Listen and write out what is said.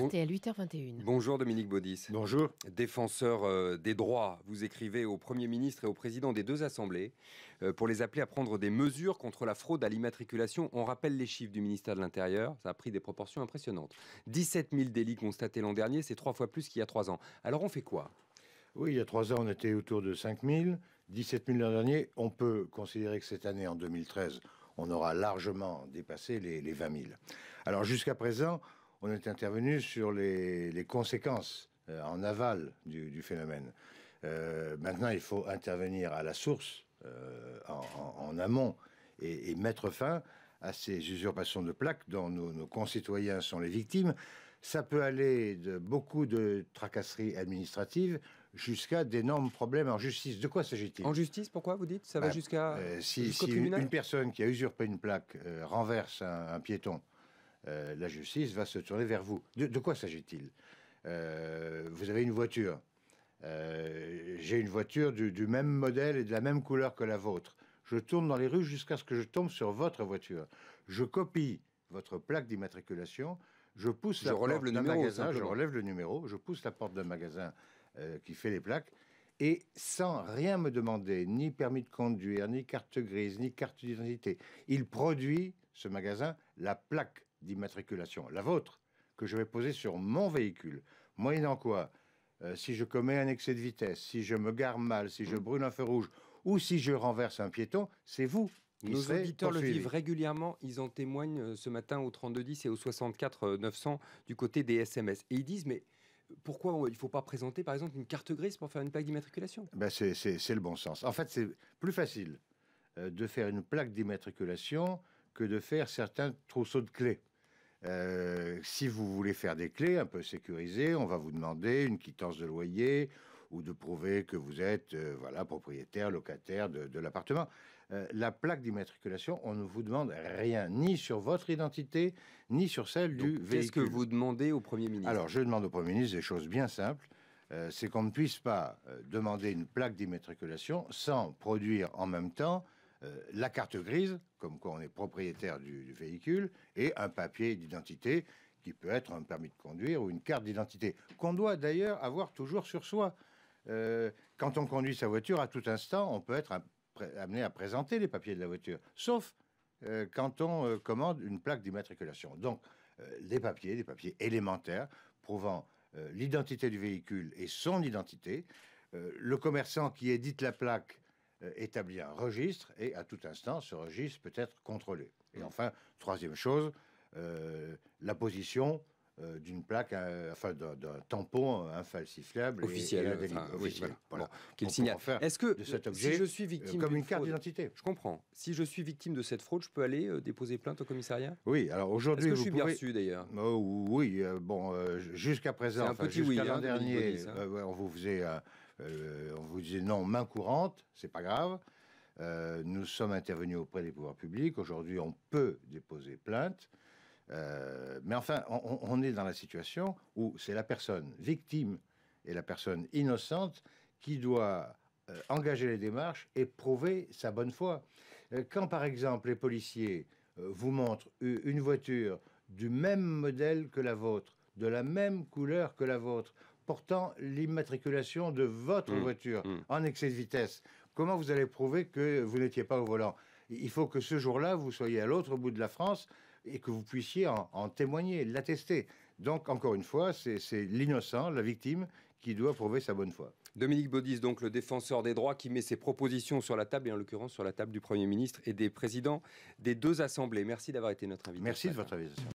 RTL, 8h21. Bonjour Dominique Baudis. Bonjour. Défenseur euh, des droits, vous écrivez au Premier ministre et au Président des deux assemblées euh, pour les appeler à prendre des mesures contre la fraude à l'immatriculation. On rappelle les chiffres du ministère de l'Intérieur, ça a pris des proportions impressionnantes. 17 000 délits constatés l'an dernier, c'est trois fois plus qu'il y a trois ans. Alors on fait quoi oui, il y a trois ans, on était autour de 5 000, 17 000 l'an dernier. On peut considérer que cette année, en 2013, on aura largement dépassé les, les 20 000. Alors jusqu'à présent, on est intervenu sur les, conséquences euh, en aval du, phénomène. Euh, maintenant, il faut intervenir à la source, euh, en, amont, et, mettre fin à ces usurpations de plaques dont nos, concitoyens sont les victimes. Ça peut aller de beaucoup de tracasseries administratives jusqu'à d'énormes problèmes en justice. De quoi s'agit-il En justice, pourquoi vous dites Ça va ah, jusqu'à... si, une personne qui a usurpé une plaque renverse un piéton, euh, la justice va se tourner vers vous. De, quoi s'agit-il euh, Vous avez une voiture. Euh, j'ai une voiture du, même modèle et de la même couleur que la vôtre. Je tourne dans les rues jusqu'à ce que je tombe sur votre voiture. Je copie votre plaque d'immatriculation. Je pousse je relève le numéro, magasin. Je relève le numéro. Je pousse la porte d'un magasin qui fait les plaques et sans rien me demander, ni permis de conduire, ni carte grise, ni carte d'identité. Il produit, ce magasin, la plaque d'immatriculation, la vôtre, que je vais poser sur mon véhicule. Moyennant quoi euh, Si je commets un excès de vitesse, si je me gare mal, si je mm. brûle un feu rouge ou si je renverse un piéton, c'est vous. Nos auditeurs le vivent régulièrement. Ils en témoignent euh, ce matin au 3210 et au 64 900 euh, du côté des SMS. Et ils disent, mais pourquoi il ne faut pas présenter, par exemple, une carte grise pour faire une plaque d'immatriculation ben c'est, le bon sens. En fait, c'est plus facile de faire une plaque d'immatriculation que de faire certains trousseaux de clés. Euh, si vous voulez faire des clés un peu sécurisées, on va vous demander une quittance de loyer ou de prouver que vous êtes euh, voilà propriétaire, locataire de, l'appartement. Euh, la plaque d'immatriculation, on ne vous demande rien, ni sur votre identité, ni sur celle du véhicule. Qu'est-ce que vous demandez au Premier ministre Alors, je demande au Premier ministre des choses bien simples. c'est qu'on ne puisse pas demander une plaque d'immatriculation sans produire en même temps euh, la carte grise, comme quoi on est propriétaire du, véhicule, et un papier d'identité qui peut être un permis de conduire ou une carte d'identité, qu'on doit d'ailleurs avoir toujours sur soi. Euh, quand on conduit sa voiture, à tout instant, on peut être amené à présenter les papiers de la voiture, sauf euh, quand on commande une plaque d'immatriculation. Donc, les papiers, des papiers élémentaires, prouvant l'identité du véhicule et son identité, le commerçant qui édite la plaque euh, établir un registre et à tout instant, ce registre peut être contrôlé. Et mm. enfin, troisième chose, euh, la position euh, d'une plaque, enfin d'un tampon infalsifiable officiel, voilà, qu'il signale. Est-ce que si je suis victime comme une carte d'identité Je comprends. Si je suis victime de cette fraude, je peux aller déposer plainte au commissariat Oui. Alors aujourd'hui, je suis bien reçu d'ailleurs. Oh, oui. bon, jusqu'à présent, jusqu'à l'an dernier, on vous faisait euh, on vous disait non, main courante, c'est pas grave. Euh, nous sommes intervenus auprès des pouvoirs publics. Aujourd'hui, on peut déposer plainte. Euh, mais enfin, on, est dans la situation où c'est la personne victime et la personne innocente qui doit engager les démarches et prouver sa bonne foi. quand, par exemple, les policiers vous montrent une voiture du même modèle que la vôtre, de la même couleur que la vôtre, portant l'immatriculation de votre mmh. voiture mmh. en excès de vitesse. Comment vous allez prouver que vous n'étiez pas au volant Il faut que ce jour-là, vous soyez à l'autre bout de la France et que vous puissiez en, témoigner, l'attester. Donc, encore une fois, c'est l'innocent, la victime, qui doit prouver sa bonne foi. Dominique Baudis, donc le défenseur des droits, qui met ses propositions sur la table, et en l'occurrence sur la table du Premier ministre et des présidents des deux assemblées. Merci d'avoir été notre invité. Merci de votre avis.